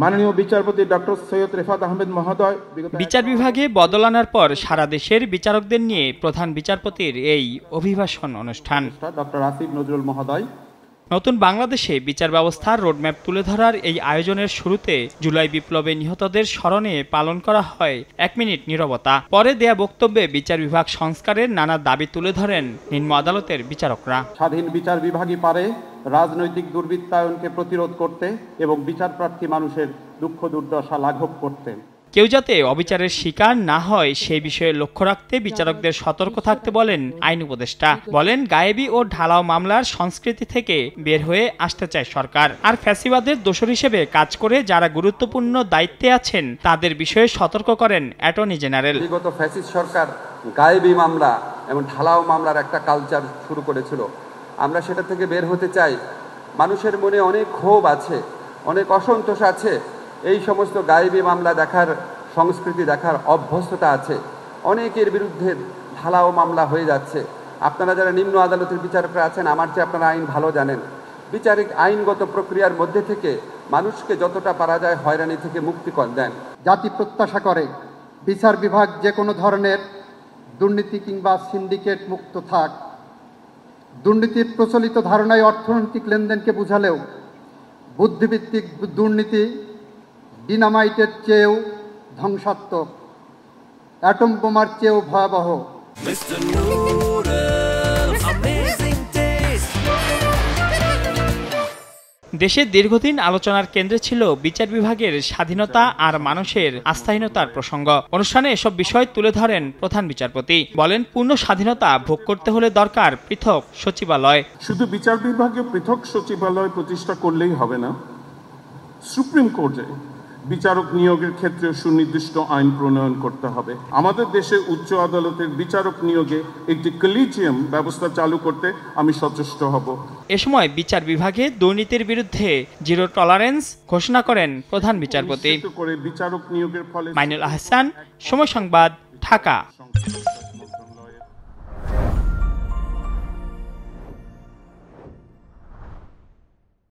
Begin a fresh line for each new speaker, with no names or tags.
মাননীয় বিচারপতি ডক্টর সৈয়দ রেফাত আহমেদ মহোদয় বিচার
বিভাগে বদল আনার পর সারা দেশের বিচারকদের নিয়ে প্রধান বিচারপতির এই অভিভাষণ অনুষ্ঠান ডক্টর আসিফ নজরুল মহোদয় নতুন বাংলাদেশে বিচার ব্যবস্থার রোডম্যাপ তুলে ধরার এই আয়োজনের শুরুতে জুলাই বিপ্লবে নিহতদের স্মরণে পালন করা হয় এক মিনিট নিরবতা পরে দেয়া বক্তব্যে বিচার বিভাগ সংস্কারের নানা দাবি তুলে ধরেন নিম্ন আদালতের বিচারকরা স্বাধীন
বিচার বিভাগই পারে রাজনৈতিক দুর্বৃত্তায়নকে প্রতিরোধ করতে এবং প্রার্থী মানুষের
দুঃখ দুর্দশা লাঘব করতে
কেউ যাতে অবিচারের শিকার না হয় সেই বিষয়ে লক্ষ্য রাখতে বিচারকদের সতর্ক থাকতে বলেন আইন উপদেষ্টা বলেন গায়েবী ও ঢালাও মামলার সংস্কৃতি থেকে বের হয়ে আসতে চায় সরকার আর ফ্যাসিবাদের দোষর হিসেবে কাজ করে যারা গুরুত্বপূর্ণ দায়িত্বে আছেন তাদের বিষয়ে সতর্ক করেন অ্যাটর্নি জেনারেল বিগত ফ্যাসিস্ট সরকার গায়েবী মামলা এবং ঢালাও মামলার একটা কালচার শুরু করেছিল আমরা
সেটা থেকে বের হতে চাই মানুষের মনে অনেক ক্ষোভ আছে অনেক অসন্তোষ আছে এই সমস্ত গায়েবি মামলা দেখার সংস্কৃতি দেখার অভ্যস্ততা আছে অনেকের বিরুদ্ধে ঢালাও মামলা হয়ে যাচ্ছে আপনারা যারা নিম্ন আদালতের বিচারকরা আছেন আমার চেয়ে আপনারা আইন ভালো জানেন বিচারিক আইনগত প্রক্রিয়ার মধ্যে থেকে মানুষকে যতটা পারা যায় হয়রানি থেকে মুক্তি কর দেন জাতি প্রত্যাশা করে বিচার বিভাগ যে কোনো ধরনের
দুর্নীতি কিংবা সিন্ডিকেট মুক্ত থাক দুর্নীতির প্রচলিত ধারণায় অর্থনৈতিক লেনদেনকে বুঝালেও বুদ্ধিভিত্তিক দুর্নীতি ডিনামাইটের চেয়েও ধ্বংসাত্মক অ্যাটম বোমার
চেয়েও ভয়াবহ দেশের দীর্ঘদিন আলোচনার কেন্দ্রে ছিল বিচার বিভাগের স্বাধীনতা আর মানুষের আস্থাহীনতার প্রসঙ্গ অনুষ্ঠানে এসব বিষয় তুলে ধরেন প্রধান বিচারপতি বলেন পূর্ণ স্বাধীনতা ভোগ করতে হলে দরকার পৃথক সচিবালয় শুধু বিচার বিভাগে পৃথক সচিবালয় প্রতিষ্ঠা করলেই হবে না সুপ্রিম কোর্টে
বিচারক নিয়োগের ক্ষেত্রে সুনির্দিষ্ট আইন প্রণয়ন করতে হবে আমাদের দেশে উচ্চ আদালতের বিচারক নিয়োগে একটি কলিজিয়াম ব্যবস্থা চালু করতে আমি সচেষ্ট হব
এ সময় বিচার বিভাগে দুর্নীতির বিরুদ্ধে জিরো টলারেন্স ঘোষণা করেন প্রধান বিচারপতি করে বিচারক নিয়োগের ফলে মাইনুল আহসান সময় সংবাদ ঢাকা